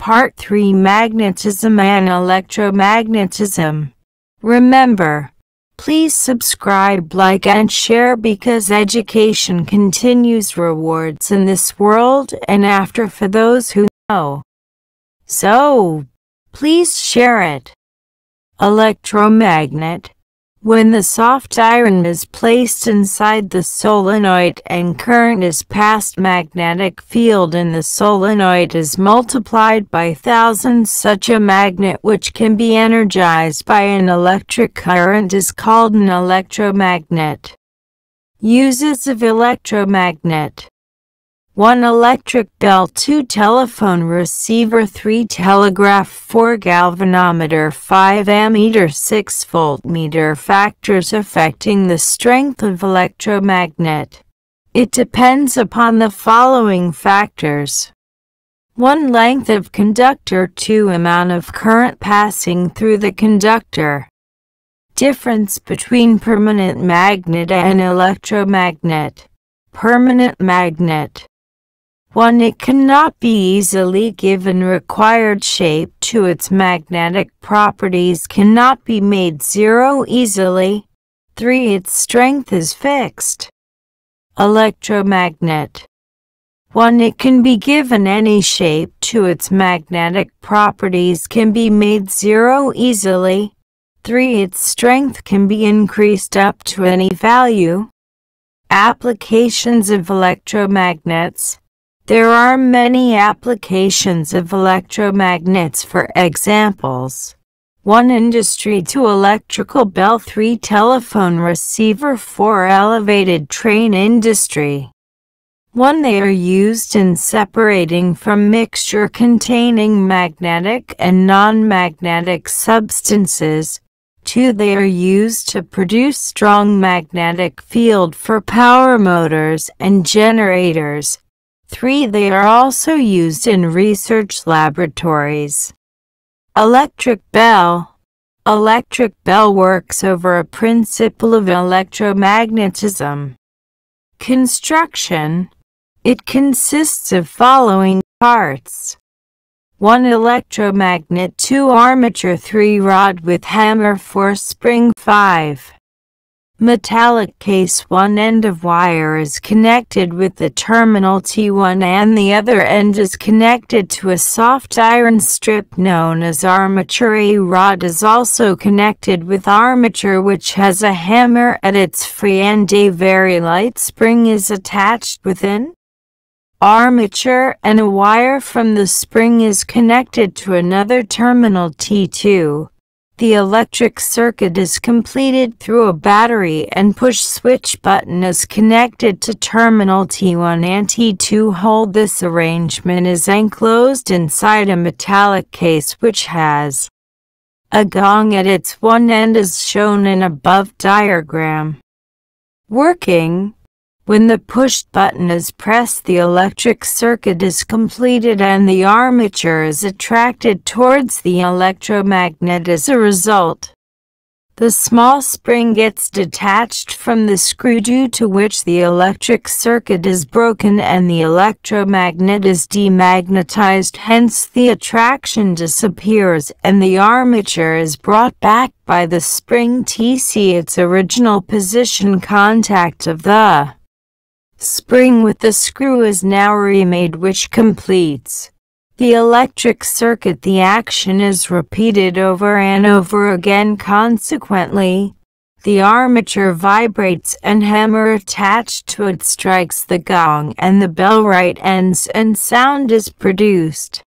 Part 3 Magnetism and Electromagnetism. Remember, please subscribe, like, and share because education continues rewards in this world and after for those who know. So, please share it. Electromagnet when the soft iron is placed inside the solenoid and current is passed magnetic field in the solenoid is multiplied by thousands such a magnet which can be energized by an electric current is called an electromagnet. Uses of electromagnet 1 electric bell, 2 telephone receiver, 3 telegraph, 4 galvanometer, 5 ammeter, 6 voltmeter factors affecting the strength of electromagnet. It depends upon the following factors. 1 length of conductor, 2 amount of current passing through the conductor. Difference between permanent magnet and electromagnet. Permanent magnet one, it cannot be easily given required shape to its magnetic properties cannot be made zero easily. 3. Its strength is fixed. Electromagnet 1. It can be given any shape to its magnetic properties can be made zero easily. 3. Its strength can be increased up to any value. Applications of electromagnets there are many applications of electromagnets for examples. One industry to electrical bell 3 telephone receiver 4 elevated train industry. 1. They are used in separating from mixture containing magnetic and non-magnetic substances. 2. They are used to produce strong magnetic field for power motors and generators. 3. They are also used in research laboratories. Electric bell. Electric bell works over a principle of electromagnetism. Construction. It consists of following parts. 1 electromagnet 2 armature 3 rod with hammer 4 spring 5 metallic case one end of wire is connected with the terminal T1 and the other end is connected to a soft iron strip known as armature. A rod is also connected with armature which has a hammer at its free end. A very light spring is attached within armature and a wire from the spring is connected to another terminal T2. The electric circuit is completed through a battery and push switch button is connected to terminal T1 and T2 hold. This arrangement is enclosed inside a metallic case which has a gong at its one end as shown in above diagram. Working when the push button is pressed, the electric circuit is completed and the armature is attracted towards the electromagnet as a result. The small spring gets detached from the screw due to which the electric circuit is broken and the electromagnet is demagnetized hence the attraction disappears and the armature is brought back by the spring TC its original position contact of the spring with the screw is now remade which completes the electric circuit. The action is repeated over and over again. Consequently, the armature vibrates and hammer attached to it strikes the gong and the bell right ends and sound is produced.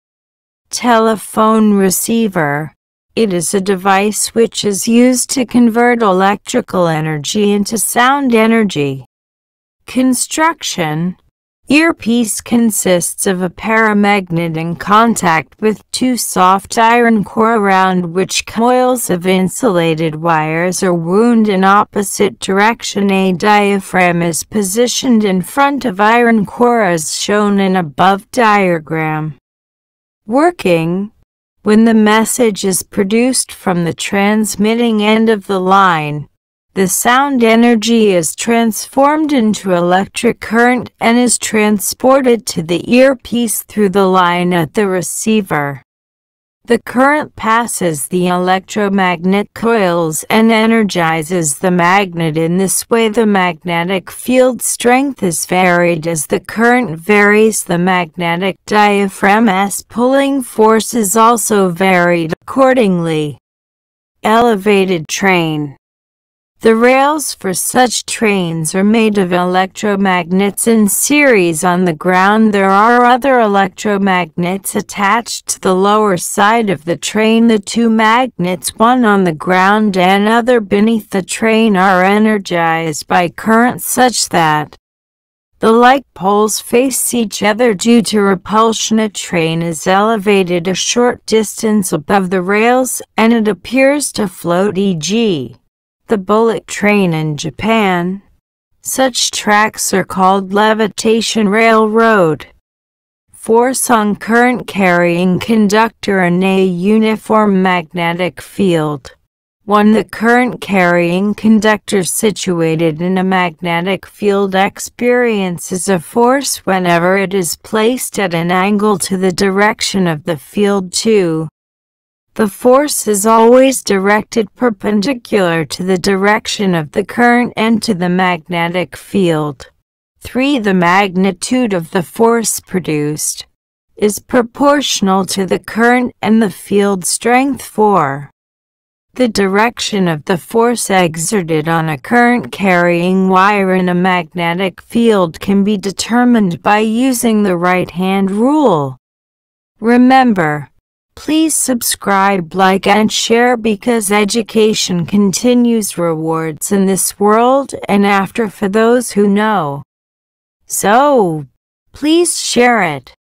Telephone receiver. It is a device which is used to convert electrical energy into sound energy. Construction Earpiece consists of a paramagnet in contact with two soft iron core around which coils of insulated wires are wound in opposite direction. A diaphragm is positioned in front of iron core as shown in above diagram. Working When the message is produced from the transmitting end of the line, the sound energy is transformed into electric current and is transported to the earpiece through the line at the receiver. The current passes the electromagnet coils and energizes the magnet. In this way, the magnetic field strength is varied as the current varies. The magnetic diaphragm's pulling force is also varied accordingly. Elevated train the rails for such trains are made of electromagnets in series on the ground. There are other electromagnets attached to the lower side of the train. The two magnets, one on the ground and other beneath the train, are energized by current such that the like poles face each other due to repulsion. A train is elevated a short distance above the rails and it appears to float, e.g the bullet train in Japan. Such tracks are called levitation railroad. Force on current carrying conductor in a uniform magnetic field. 1. The current carrying conductor situated in a magnetic field experiences a force whenever it is placed at an angle to the direction of the field. 2. The force is always directed perpendicular to the direction of the current and to the magnetic field. 3. The magnitude of the force produced is proportional to the current and the field strength. 4. The direction of the force exerted on a current-carrying wire in a magnetic field can be determined by using the right-hand rule. Remember, Please subscribe, like, and share because education continues rewards in this world and after for those who know. So, please share it.